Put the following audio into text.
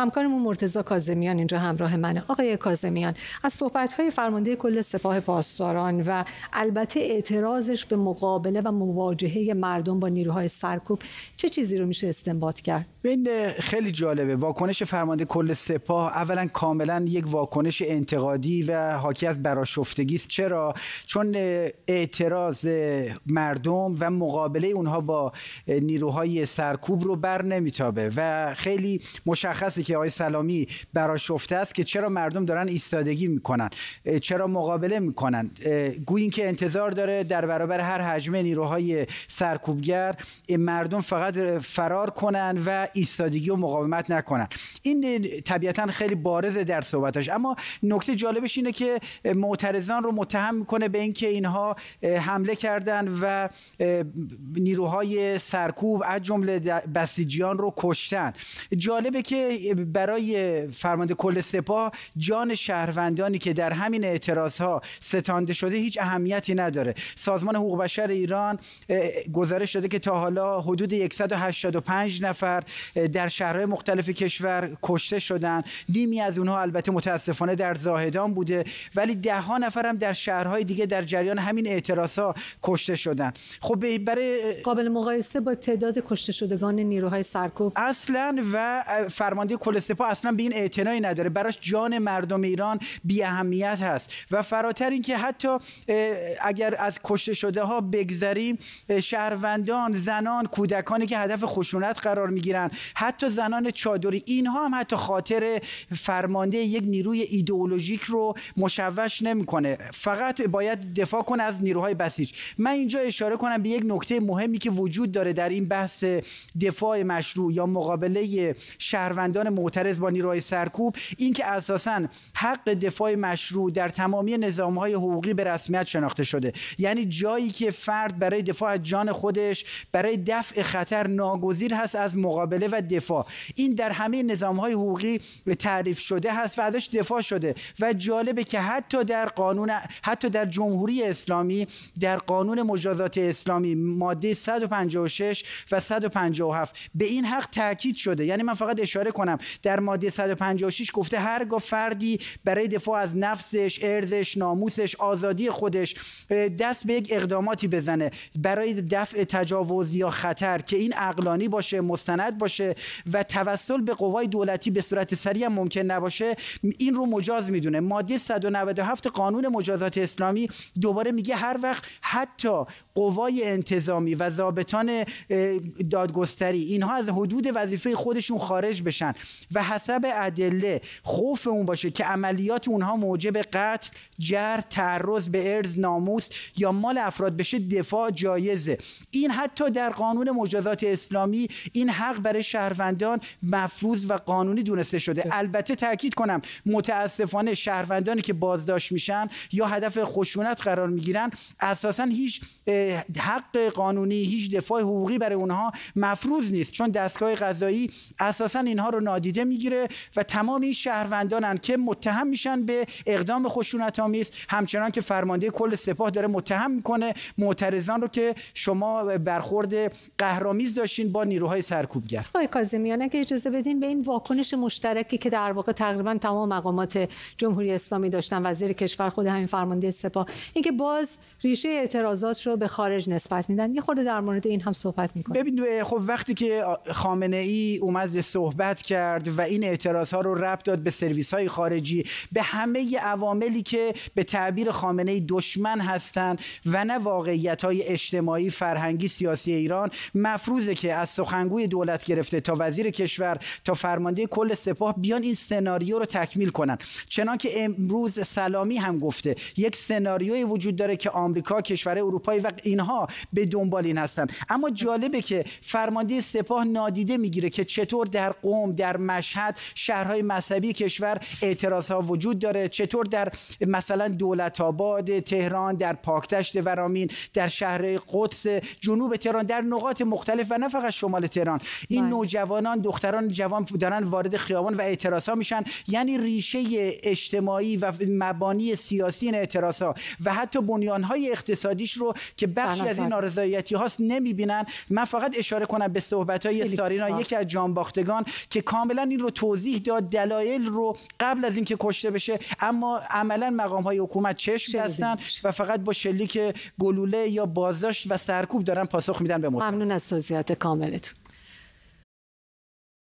همکارمون مرتزا کازمیان اینجا همراه منه آقای کازمیان از صحبت‌های فرمانده کل سپاه پاسداران و البته اعتراضش به مقابله و مواجهه مردم با نیروهای سرکوب چه چیزی رو میشه استنباط کرد این خیلی جالبه واکنش فرمانده کل سپاه اولا کاملا یک واکنش انتقادی و حاکی از براشفتگی است چرا چون اعتراض مردم و مقابله اونها با نیروهای سرکوب رو بر نمیتابه و خیلی مشخصه که آقای سلامی براشفته است که چرا مردم دارن ایستادگی میکنن چرا مقابله میکنن گویی که انتظار داره در برابر هر حجم نیروهای سرکوبگر مردم فقط فرار کنن و ایستادگی و مقاومت نکنن این طبیعتا خیلی بارزه در صحبتش اما نکته جالبش اینه که معترضان رو متهم میکنه به اینکه اینها حمله کردن و نیروهای سرکوب از جمله بسیجیان رو کشتن جالبه که برای فرمانده کل سپاه جان شهروندانی که در همین اعتراض ها ستانده شده هیچ اهمیتی نداره سازمان حقوق بشر ایران گزارش داده که تا حالا حدود 185 نفر در شهرهای مختلف کشور کشته شدن نیمی از اونها البته متاسفانه در زاهدان بوده ولی ده ها نفر هم در شهرهای دیگه در جریان همین اعتراض ها کشته شدن خب برای قابل مقایسه با تعداد کشته شدگان نیروهای سرکوب اصلا و فرمانده کل سپاه اصلا به این اعتنایی نداره براش جان مردم ایران بی اهمیت هست و فراتر اینکه حتی اگر از کشته شده ها بگذریم شهروندان زنان کودکانی که هدف خشونت قرار گیرن حتی زنان چادری اینها هم حتی خاطر فرمانده یک نیروی ایدئولوژیک رو مشوش نمیکنه فقط باید دفاع کنه از نیروهای بسیج من اینجا اشاره کنم به یک نکته مهمی که وجود داره در این بحث دفاع مشروع یا مقابله شهروندان معترض با نیروهای سرکوب اینکه که اساسا حق دفاع مشروع در تمامی نظام های حقوقی به رسمیت شناخته شده یعنی جایی که فرد برای دفاع از جان خودش برای دفع خطر ناگزیر هست از مقابله و دفاع این در همه نظام های حقوقی تعریف شده هست و ازش دفاع شده و جالبه که حتی در قانون حتی در جمهوری اسلامی در قانون مجازات اسلامی ماده 156 و 157 به این حق تاکید شده یعنی من فقط اشاره کنم در ماده 156 گفته هرگاه فردی برای دفاع از نفسش، ارزش، ناموسش، آزادی خودش دست به یک اقداماتی بزنه برای دفع تجاوز یا خطر که این اقلانی باشه، مستند باشه و توسل به قوای دولتی به صورت سریع ممکن نباشه این رو مجاز میدونه ماده 197 قانون مجازات اسلامی دوباره میگه هر وقت حتی قوای انتظامی و ضابطان دادگستری اینها از حدود وظیفه خودشون خارج بشن و حسب ادله خوف اون باشه که عملیات اونها موجب قتل جر تعرض به ارز ناموس یا مال افراد بشه دفاع جایزه این حتی در قانون مجازات اسلامی این حق برای شهروندان مفروض و قانونی دونسته شده البته تاکید کنم متاسفانه شهروندانی که بازداشت میشن یا هدف خشونت قرار میگیرن اساسا هیچ حق قانونی هیچ دفاع حقوقی برای اونها مفروض نیست چون دستگاه قضایی اساسا اینها رو نادیده میگیره و تمام این شهروندانن که متهم میشن به اقدام خشونت آمیز همچنان که فرمانده کل سپاه داره متهم میکنه معترضان رو که شما برخورد قهرامیز داشتین با نیروهای سرکوبگر آقای کاظمیان اگه اجازه بدین به این واکنش مشترکی که در واقع تقریبا تمام مقامات جمهوری اسلامی داشتن وزیر کشور خود همین فرمانده سپاه اینکه باز ریشه اعتراضات رو به خارج نسبت میدن یه خورده در مورد این هم صحبت میکنه ببین خب وقتی که خامنه ای اومد صحبت کرد و این اعتراض ها رو ربط داد به سرویس های خارجی به همه عواملی که به تعبیر خامنه دشمن هستند و نه واقعیت های اجتماعی فرهنگی سیاسی ایران مفروضه که از سخنگوی دولت گرفته تا وزیر کشور تا فرمانده کل سپاه بیان این سناریو رو تکمیل کنن چنانکه امروز سلامی هم گفته یک سناریوی وجود داره که آمریکا کشور اروپایی و اینها به دنبال این هستن اما جالبه که فرمانده سپاه نادیده میگیره که چطور در قوم در مشهد شهرهای مذهبی کشور اعتراض ها وجود داره چطور در مثلا دولت آباد تهران در پاکتشت ورامین در شهر قدس جنوب تهران در نقاط مختلف و نه فقط شمال تهران این بله. نوجوانان دختران جوان دارن وارد خیابان و اعتراض ها میشن یعنی ریشه اجتماعی و مبانی سیاسی این اعتراض ها و حتی بنیان های اقتصادیش رو که بخشی بله، از این نارضایتی هاست نمیبینن من فقط اشاره کنم به صحبت های سارینا یکی از جانباختگان که کام کاملا این رو توضیح داد دلایل رو قبل از اینکه کشته بشه اما عملا مقام های حکومت چشم بستن و فقط با شلیک گلوله یا بازداشت و سرکوب دارن پاسخ میدن به مطلب. ممنون از توضیحات کاملتون